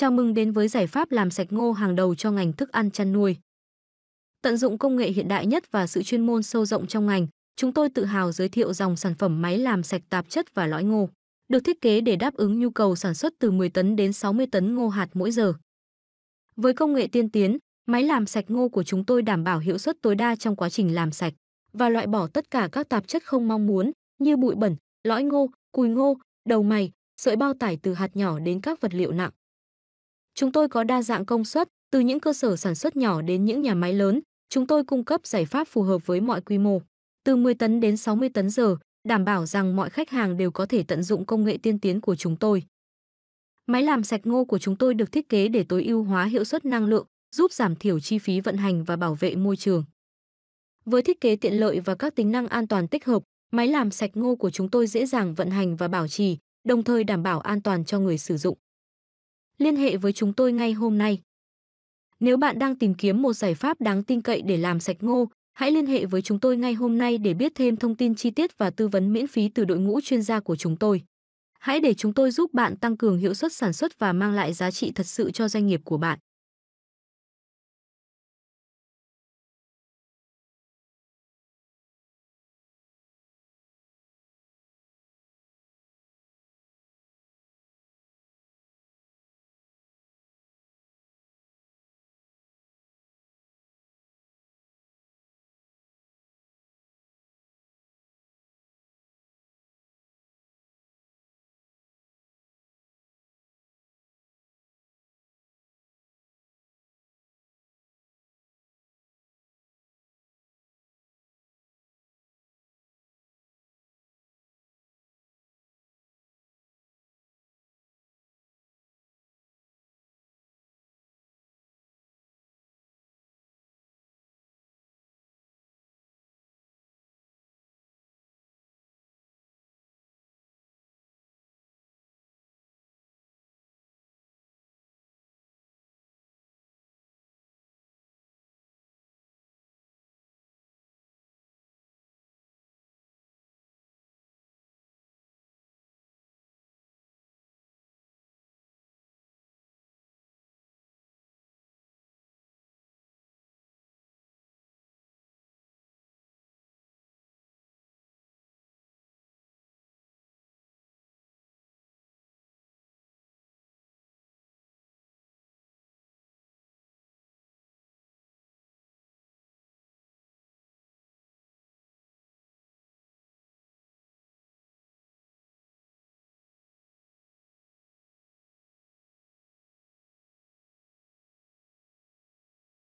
Chào mừng đến với giải pháp làm sạch ngô hàng đầu cho ngành thức ăn chăn nuôi. Tận dụng công nghệ hiện đại nhất và sự chuyên môn sâu rộng trong ngành, chúng tôi tự hào giới thiệu dòng sản phẩm máy làm sạch tạp chất và lõi ngô, được thiết kế để đáp ứng nhu cầu sản xuất từ 10 tấn đến 60 tấn ngô hạt mỗi giờ. Với công nghệ tiên tiến, máy làm sạch ngô của chúng tôi đảm bảo hiệu suất tối đa trong quá trình làm sạch và loại bỏ tất cả các tạp chất không mong muốn như bụi bẩn, lõi ngô, cùi ngô, đầu mày, sợi bao tải từ hạt nhỏ đến các vật liệu nặng. Chúng tôi có đa dạng công suất, từ những cơ sở sản xuất nhỏ đến những nhà máy lớn, chúng tôi cung cấp giải pháp phù hợp với mọi quy mô, từ 10 tấn đến 60 tấn giờ, đảm bảo rằng mọi khách hàng đều có thể tận dụng công nghệ tiên tiến của chúng tôi. Máy làm sạch ngô của chúng tôi được thiết kế để tối ưu hóa hiệu suất năng lượng, giúp giảm thiểu chi phí vận hành và bảo vệ môi trường. Với thiết kế tiện lợi và các tính năng an toàn tích hợp, máy làm sạch ngô của chúng tôi dễ dàng vận hành và bảo trì, đồng thời đảm bảo an toàn cho người sử dụng liên hệ với chúng tôi ngay hôm nay. Nếu bạn đang tìm kiếm một giải pháp đáng tin cậy để làm sạch ngô, hãy liên hệ với chúng tôi ngay hôm nay để biết thêm thông tin chi tiết và tư vấn miễn phí từ đội ngũ chuyên gia của chúng tôi. Hãy để chúng tôi giúp bạn tăng cường hiệu suất sản xuất và mang lại giá trị thật sự cho doanh nghiệp của bạn.